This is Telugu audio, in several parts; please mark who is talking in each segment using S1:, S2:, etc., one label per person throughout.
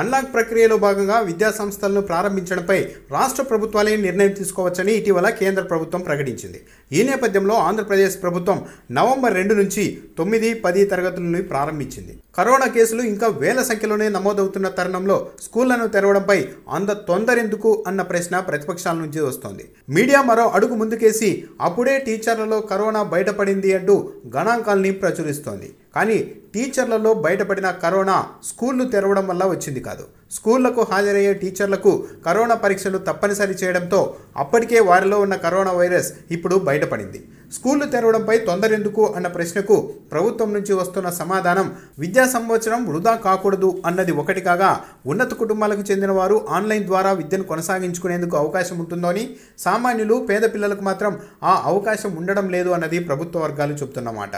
S1: అన్లాక్ ప్రక్రియలో భాగంగా విద్యాసంస్థలను ప్రారంభించడంపై రాష్ట్ర ప్రభుత్వాలే నిర్ణయం తీసుకోవచ్చని ఇటీవల కేంద్ర ప్రభుత్వం ప్రకటించింది ఈ నేపథ్యంలో ఆంధ్రప్రదేశ్ ప్రభుత్వం నవంబర్ రెండు నుంచి తొమ్మిది పది తరగతులను ప్రారంభించింది కరోనా కేసులు ఇంకా వేల సంఖ్యలోనే నమోదవుతున్న తరుణంలో స్కూళ్లను తెరవడంపై అంత తొందరెందుకు అన్న ప్రశ్న ప్రతిపక్షాల నుంచి వస్తోంది మీడియా మరో అడుగు ముందుకేసి అప్పుడే టీచర్లలో కరోనా బయటపడింది అంటూ గణాంకాల్ని ప్రచురిస్తోంది కానీ టీచర్లలో బయటపడిన కరోనా స్కూళ్లు తెరవడం వల్ల వచ్చింది కాదు స్కూళ్లకు హాజరయ్యే టీచర్లకు కరోనా పరీక్షలు తప్పనిసరి చేయడంతో అప్పటికే వారిలో ఉన్న కరోనా వైరస్ ఇప్పుడు బయటపడింది స్కూళ్లు తెరవడంపై తొందరెందుకు అన్న ప్రశ్నకు ప్రభుత్వం నుంచి వస్తున్న సమాధానం విద్యా సంవత్సరం వృధా కాకూడదు అన్నది ఒకటి కాగా ఉన్నత కుటుంబాలకు చెందిన వారు ఆన్లైన్ ద్వారా విద్యను కొనసాగించుకునేందుకు అవకాశం ఉంటుందని సామాన్యులు పేద పిల్లలకు మాత్రం ఆ అవకాశం ఉండడం లేదు అన్నది ప్రభుత్వ వర్గాలు చెబుతున్నమాట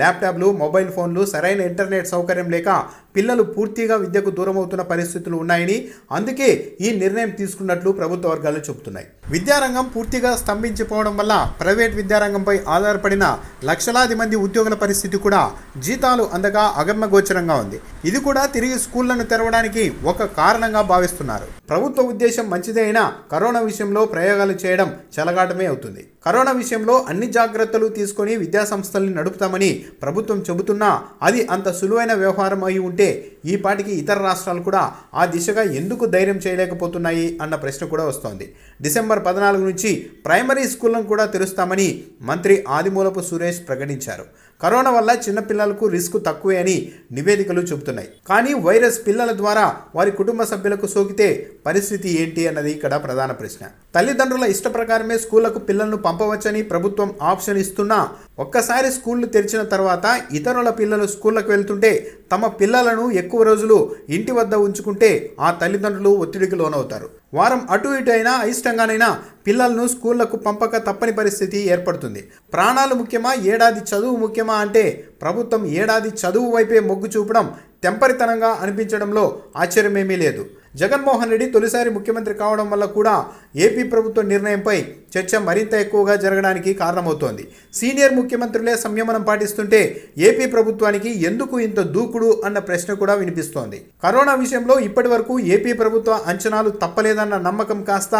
S1: ల్యాప్టాప్లు మొబైల్ ఫోన్లు సరైన ఇంటర్నెట్ సౌకర్యం లేక పిల్లలు పూర్తిగా విద్యకు దూరం అవుతున్న పరిస్థితులు ఉన్నాయని అందుకే ఈ నిర్ణయం తీసుకున్నట్లు ప్రభుత్వ వర్గాలు చెబుతున్నాయి విద్యారంగం పూర్తిగా స్తంభించిపోవడం వల్ల ప్రైవేట్ విద్యారంగంపై జీతాలపై ఆధారపడిన లక్షలాది మంది ఉద్యోగుల పరిస్థితి కూడా జీతాలు అందగా అగమ్యగోచరంగా ఉంది ఇది కూడా తిరిగి స్కూళ్లను తెరవడానికి ఒక కారణంగా భావిస్తున్నారు ప్రభుత్వ ఉద్దేశం మంచిదే అయినా కరోనా విషయంలో ప్రయోగాలు చేయడం చెలగాటమే అవుతుంది కరోనా విషయంలో అన్ని జాగ్రత్తలు తీసుకొని విద్యాసంస్థల్ని నడుపుతామని ప్రభుత్వం చెబుతున్నా అది అంత సులువైన వ్యవహారం అయి ఉంటే ఈ పాటికి ఇతర రాష్ట్రాలు కూడా ఆ దిశగా ఎందుకు ధైర్యం చేయలేకపోతున్నాయి అన్న ప్రశ్న కూడా వస్తోంది డిసెంబర్ పద్నాలుగు నుంచి ప్రైమరీ స్కూళ్ళను కూడా తెరుస్తామని మంత్రి ఆదిమూలపు సురేష్ ప్రకటించారు కరోనా వల్ల చిన్నపిల్లలకు రిస్క్ తక్కువే అని నివేదికలు చెబుతున్నాయి కానీ వైరస్ పిల్లల ద్వారా వారి కుటుంబ సభ్యులకు సోకితే పరిస్థితి ఏంటి అన్నది ఇక్కడ ప్రధాన ప్రశ్న తల్లిదండ్రుల ఇష్ట ప్రకారమే స్కూళ్లకు పిల్లలను పంపవచ్చని ప్రభుత్వం ఆప్షన్ ఇస్తున్నా ఒక్కసారి స్కూళ్లు తెరిచిన తర్వాత ఇతరుల పిల్లలు స్కూళ్ళకు వెళ్తుంటే తమ పిల్లలను ఎక్కువ రోజులు ఇంటి వద్ద ఉంచుకుంటే ఆ తల్లిదండ్రులు ఒత్తిడికి లోనవుతారు వారం అటు ఇటు అయినా అయిష్టంగానైనా పిల్లలను స్కూళ్లకు పంపక తప్పని పరిస్థితి ఏర్పడుతుంది ప్రాణాలు ముఖ్యమా ఏడాది చదువు ముఖ్యమా అంటే ప్రభుత్వం ఏడాది చదువు వైపే మొగ్గు చూపడం తెంపరితనంగా అనిపించడంలో ఆశ్చర్యమేమీ లేదు జగన్మోహన్ రెడ్డి తొలిసారి ముఖ్యమంత్రి కావడం వల్ల కూడా ఏపీ ప్రభుత్వ నిర్ణయంపై చర్చ మరింత ఎక్కువగా జరగడానికి కారణమవుతోంది సీనియర్ ముఖ్యమంత్రులే సంయమనం పాటిస్తుంటే ఏపీ ప్రభుత్వానికి ఎందుకు ఇంత దూకుడు అన్న ప్రశ్న కూడా వినిపిస్తోంది కరోనా విషయంలో ఇప్పటి వరకు ఏపీ ప్రభుత్వ అంచనాలు తప్పలేదన్న నమ్మకం కాస్త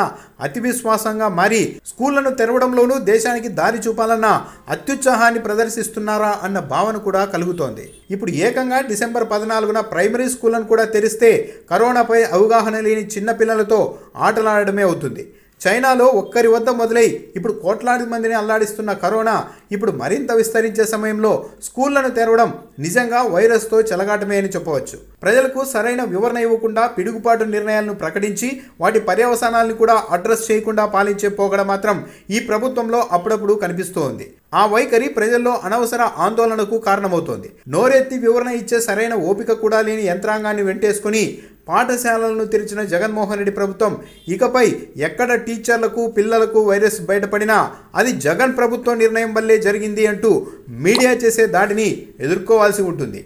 S1: అతి విశ్వాసంగా మారి స్కూళ్లను తెరవడంలోనూ దేశానికి దారి చూపాలన్న అత్యుత్సాహాన్ని ప్రదర్శిస్తున్నారా అన్న భావన కూడా కలుగుతోంది ఇప్పుడు ఏకంగా డిసెంబర్ పద్నాలుగున ప్రైమరీ స్కూళ్లను కూడా తెరిస్తే కరోనాపై అవగాహన లేని చిన్నపిల్లలతో ఆటలాడడమే అవుతుంది చైనాలో ఒక్కరి వద్ద మొదలై ఇప్పుడు కోట్లాది మందిని అల్లాడిస్తున్న కరోనా ఇప్పుడు మరింత విస్తరించే సమయంలో స్కూళ్లను తెరవడం నిజంగా వైరస్తో చెలగాటమే అని చెప్పవచ్చు ప్రజలకు సరైన వివరణ ఇవ్వకుండా పిడుగుపాటు నిర్ణయాలను ప్రకటించి వాటి పర్యవసానాలను కూడా అడ్రస్ చేయకుండా పాలించే పోగడం మాత్రం ఈ ప్రభుత్వంలో అప్పుడప్పుడు కనిపిస్తోంది ఆ వైఖరి ప్రజల్లో అనవసర ఆందోళనకు కారణమవుతోంది నోరెత్తి వివరణ ఇచ్చే సరైన ఓపిక కూడా లేని యంత్రాంగాన్ని వెంటేసుకుని పాఠశాలలను తెరిచిన జగన్మోహన్ రెడ్డి ప్రభుత్వం ఇకపై ఎక్కడ టీచర్లకు పిల్లలకు వైరస్ బయటపడినా అది జగన్ ప్రభుత్వ నిర్ణయం వల్లే జరిగింది అంటూ మీడియా చేసే దాడిని ఎదుర్కోవాల్సి ఉంటుంది